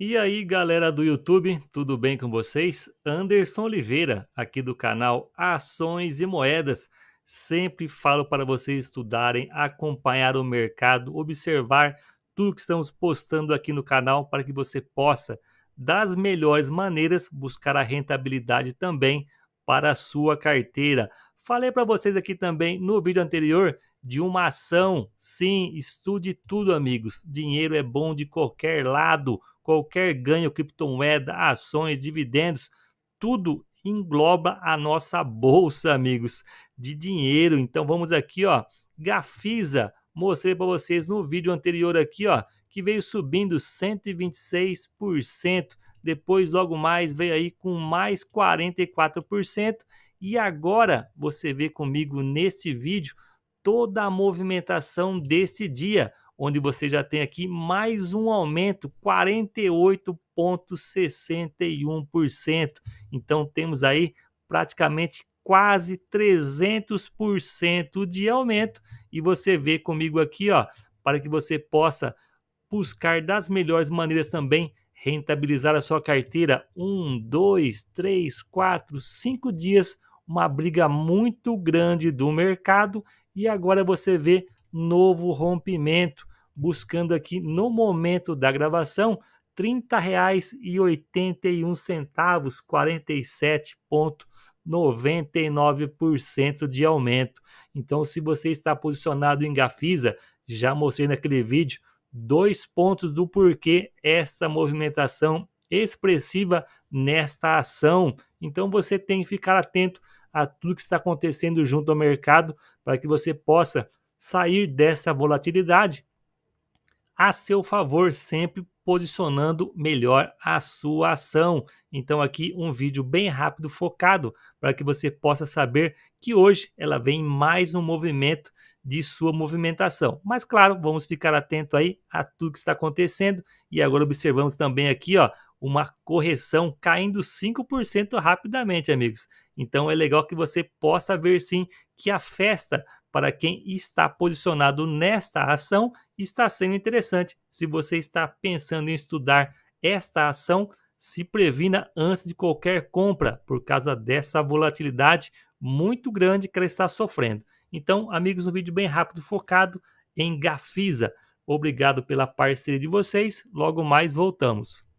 E aí, galera do YouTube, tudo bem com vocês? Anderson Oliveira, aqui do canal Ações e Moedas. Sempre falo para vocês estudarem, acompanhar o mercado, observar tudo que estamos postando aqui no canal para que você possa, das melhores maneiras, buscar a rentabilidade também para a sua carteira. Falei para vocês aqui também no vídeo anterior de uma ação. Sim, estude tudo, amigos. Dinheiro é bom de qualquer lado, qualquer ganho, criptomoeda, ações, dividendos, tudo engloba a nossa bolsa, amigos, de dinheiro. Então vamos aqui, ó, Gafisa, mostrei para vocês no vídeo anterior aqui, ó, que veio subindo 126%, depois logo mais veio aí com mais 44% e agora você vê comigo nesse vídeo toda a movimentação desse dia, onde você já tem aqui mais um aumento, 48,61%. Então temos aí praticamente quase 300% de aumento e você vê comigo aqui, ó, para que você possa buscar das melhores maneiras também rentabilizar a sua carteira um, dois, três, quatro, cinco dias uma briga muito grande do mercado e agora você vê novo rompimento, buscando aqui no momento da gravação R$ 30,81, 47,99% de aumento. Então, se você está posicionado em Gafisa, já mostrei naquele vídeo dois pontos do porquê esta movimentação expressiva nesta ação então você tem que ficar atento a tudo que está acontecendo junto ao mercado para que você possa sair dessa volatilidade a seu favor, sempre posicionando melhor a sua ação. Então aqui um vídeo bem rápido focado para que você possa saber que hoje ela vem mais no movimento de sua movimentação. Mas claro, vamos ficar atento aí a tudo que está acontecendo e agora observamos também aqui, ó, uma correção caindo 5% rapidamente, amigos. Então é legal que você possa ver sim que a festa para quem está posicionado nesta ação está sendo interessante. Se você está pensando em estudar esta ação, se previna antes de qualquer compra por causa dessa volatilidade muito grande que ela está sofrendo. Então, amigos, um vídeo bem rápido focado em Gafisa. Obrigado pela parceria de vocês. Logo mais voltamos.